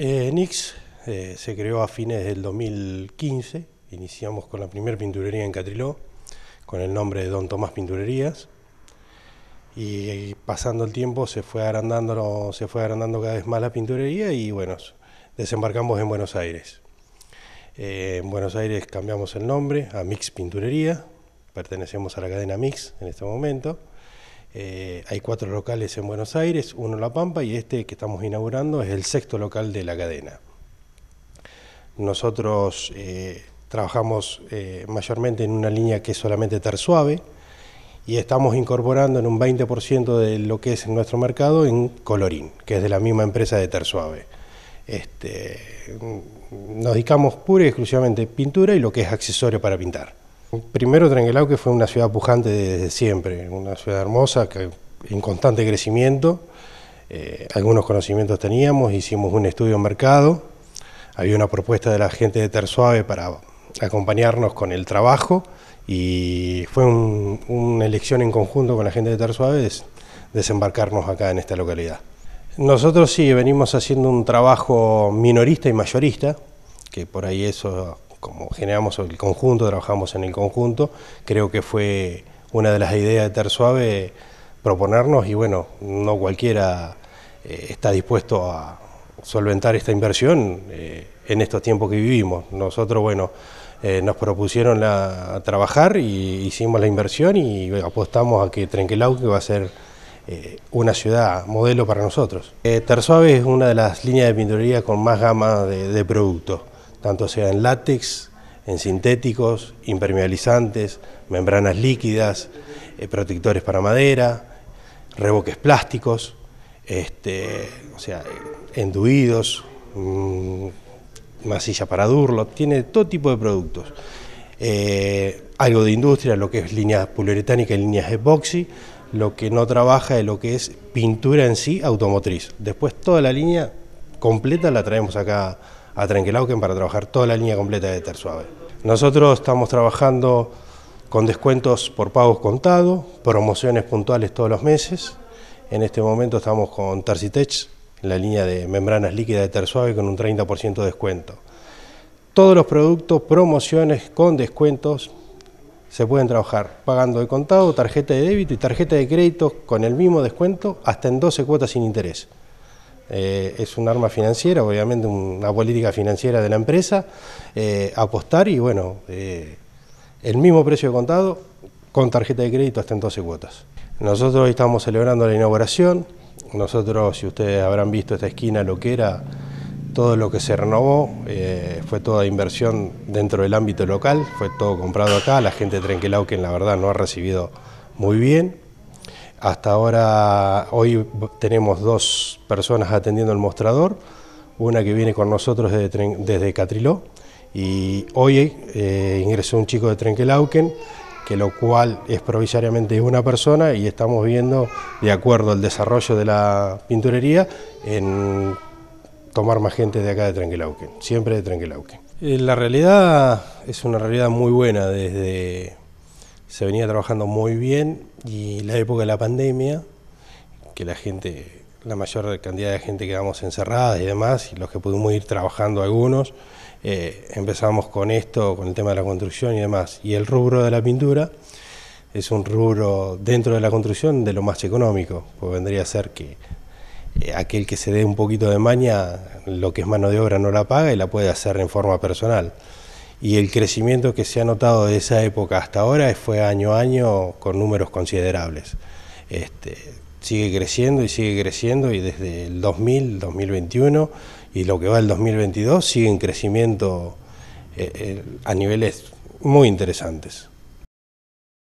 Eh, eh, se creó a fines del 2015. Iniciamos con la primera pinturería en Catriló, con el nombre de Don Tomás Pinturerías. Y, pasando el tiempo se fue agrandando, se fue agrandando cada vez más la pinturería y bueno, desembarcamos en Buenos Aires. Eh, en Buenos Aires cambiamos el nombre a Mix Pinturería, pertenecemos a la cadena Mix en este momento. Eh, hay cuatro locales en Buenos Aires, uno en La Pampa y este que estamos inaugurando es el sexto local de la cadena. Nosotros eh, trabajamos eh, mayormente en una línea que es solamente tersuave y estamos incorporando en un 20% de lo que es en nuestro mercado en Colorín, que es de la misma empresa de tersuave. Este, mm, nos dedicamos pura y exclusivamente pintura y lo que es accesorio para pintar. Primero Trenguelao que fue una ciudad pujante desde siempre, una ciudad hermosa, que en constante crecimiento. Eh, algunos conocimientos teníamos, hicimos un estudio en mercado, había una propuesta de la gente de Suave para acompañarnos con el trabajo y fue una elección en conjunto con la gente de Tersuave desembarcarnos acá en esta localidad. Nosotros sí venimos haciendo un trabajo minorista y mayorista, que por ahí eso como generamos el conjunto, trabajamos en el conjunto, creo que fue una de las ideas de Ter Suave proponernos y bueno, no cualquiera eh, está dispuesto a solventar esta inversión eh, en estos tiempos que vivimos. Nosotros, bueno, eh, nos propusieron a trabajar y hicimos la inversión y apostamos a que Trenquelauque va a ser una ciudad modelo para nosotros. Ter Suave es una de las líneas de pintoría con más gama de productos tanto sea en látex, en sintéticos, impermeabilizantes, membranas líquidas, eh, protectores para madera, reboques plásticos, este, o sea, enduidos, masilla mm, para durlo, tiene todo tipo de productos. Eh, algo de industria, lo que es líneas poliuretánicas y líneas epoxi, lo que no trabaja es lo que es pintura en sí automotriz. Después toda la línea completa la traemos acá a Trenquelauquen para trabajar toda la línea completa de Tersuave. Nosotros estamos trabajando con descuentos por pagos contados, promociones puntuales todos los meses. En este momento estamos con Tercitech, la línea de membranas líquidas de Tersuave con un 30% de descuento. Todos los productos, promociones con descuentos se pueden trabajar pagando de contado, tarjeta de débito y tarjeta de crédito con el mismo descuento hasta en 12 cuotas sin interés. Eh, es un arma financiera, obviamente una política financiera de la empresa, eh, apostar y bueno, eh, el mismo precio de contado con tarjeta de crédito hasta en 12 cuotas. Nosotros hoy estamos celebrando la inauguración, nosotros si ustedes habrán visto esta esquina lo que era, todo lo que se renovó, fue toda inversión dentro del ámbito local, fue todo comprado acá, la gente de Trenquelau que la verdad no ha recibido muy bien, hasta ahora, hoy tenemos dos personas atendiendo el mostrador, una que viene con nosotros desde, desde Catriló y hoy eh, ingresó un chico de Trenquelauquen, que lo cual es provisoriamente una persona y estamos viendo, de acuerdo al desarrollo de la pinturería, en tomar más gente de acá de Trenquelauquen, siempre de Trenquelauquen. Eh, la realidad es una realidad muy buena desde se venía trabajando muy bien y la época de la pandemia, que la gente, la mayor cantidad de gente quedamos encerradas y demás, y los que pudimos ir trabajando algunos, eh, empezamos con esto, con el tema de la construcción y demás. Y el rubro de la pintura es un rubro dentro de la construcción de lo más económico, pues vendría a ser que eh, aquel que se dé un poquito de maña, lo que es mano de obra no la paga y la puede hacer en forma personal y el crecimiento que se ha notado de esa época hasta ahora fue año a año con números considerables. Este, sigue creciendo y sigue creciendo y desde el 2000, 2021 y lo que va el 2022 sigue en crecimiento eh, eh, a niveles muy interesantes.